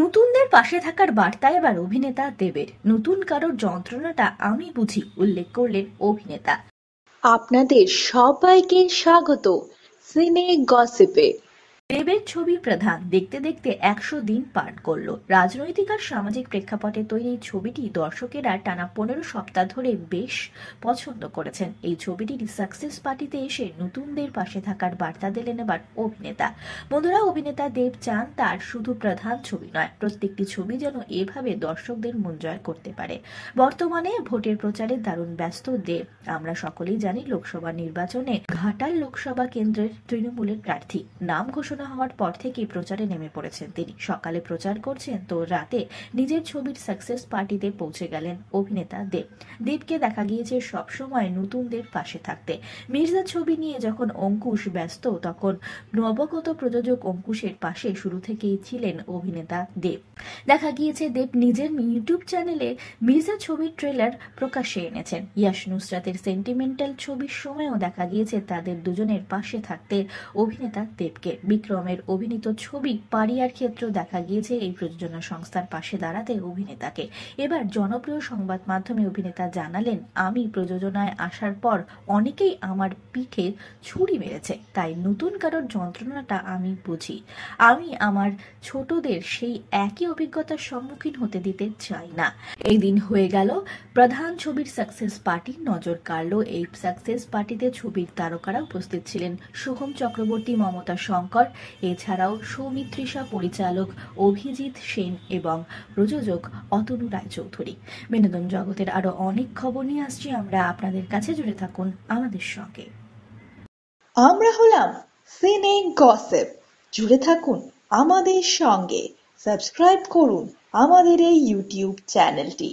নতুনদের পাশে থাকার বার্তা এবার অভিনেতা দেবের নতুন কারোর যন্ত্রণাটা আমি বুঝি উল্লেখ করলেন অভিনেতা আপনাদের সবাইকে স্বাগত সিনে গসিপে প্রেমের ছবি প্রধান দেখতে দেখতে একশো দিন পার করল রাজনৈতিক আর সামাজিক প্রেক্ষাপটে তৈরি এই ছবিটি দর্শকেরা টানা পনেরো সপ্তাহ ধরে বেশ পছন্দ করেছেন এই ছবিটির সাকসেস পার্টিতে এসে নতুনদের পাশে থাকার বার্তা দিলেন এবার অভিনেতা বন্ধুরা অভিনেতা দেব চান তার শুধু প্রধান ছবি নয় প্রত্যেকটি ছবি যেন এভাবে দর্শকদের মন জয় করতে পারে বর্তমানে ভোটের প্রচারে দারুণ ব্যস্ত দেব আমরা সকলেই জানি লোকসভা নির্বাচনে ঘাটাল লোকসভা কেন্দ্রের তৃণমূলের প্রার্থী নাম ঘোষণা ঘোষণা হওয়ার পর থেকেই প্রচারে নেমে পড়েছেন তিনি সকালে প্রচার করছেন তো রাতে নিজের ছবির সাকসেস পার্টিতে পৌঁছে গেলেন অভিনেতা দেব দেবকে দেখা গিয়েছে সবসময় নতুনদের পাশে থাকতে মির্জা ছবি নিয়ে যখন অঙ্কুশ ব্যস্ত তখন নবগত প্রযোজক অঙ্কুশের পাশে শুরু থেকেই ছিলেন অভিনেতা দেব দেখা গিয়েছে দেব নিজের ইউটিউব চ্যানেলে মির্জা ছবির ট্রেলার প্রকাশে এনেছেন ইয়াস নুসরাতের সেন্টিমেন্টাল ছবির সময়ও দেখা গিয়েছে তাদের দুজনের পাশে থাকতে অভিনেতা দেবকে বিক্রম রমের অভিনীত ছবি পারিয়ার ক্ষেত্রেও দেখা গিয়েছে এই প্রযোজনা সংস্থার পাশে দাঁড়াতে অভিনেতাকে এবার জনপ্রিয় সংবাদ মাধ্যমে অভিনেতা জানালেন আমি প্রযোজনায় আসার পর অনেকেই আমার পিঠে ছুরি মেরেছে তাই নতুন কারোর যন্ত্রণাটা আমি বুঝি আমি আমার ছোটদের সেই একই অভিজ্ঞতার সম্মুখীন হতে দিতে চাই না এই দিন হয়ে গেল প্রধান ছবির সাকসেস পার্টি নজর কাড়ল এই সাকসেস পার্টিতে ছবির তারকারা উপস্থিত ছিলেন সোহম চক্রবর্তী মমতা শঙ্কর এছাড়াও সৌমিত্রিষা পরিচালক অভিজিৎ সেন এবং প্রযোজক অতনু রায়চৌধুরী বিনোদন জগতের আরও অনেক খবর নিয়ে আসছি আমরা আপনাদের কাছে জুড়ে থাকুন আমাদের সঙ্গে আমরা হলাম সিনে গসেপ জুড়ে থাকুন আমাদের সঙ্গে সাবস্ক্রাইব করুন আমাদের এই ইউটিউব চ্যানেলটি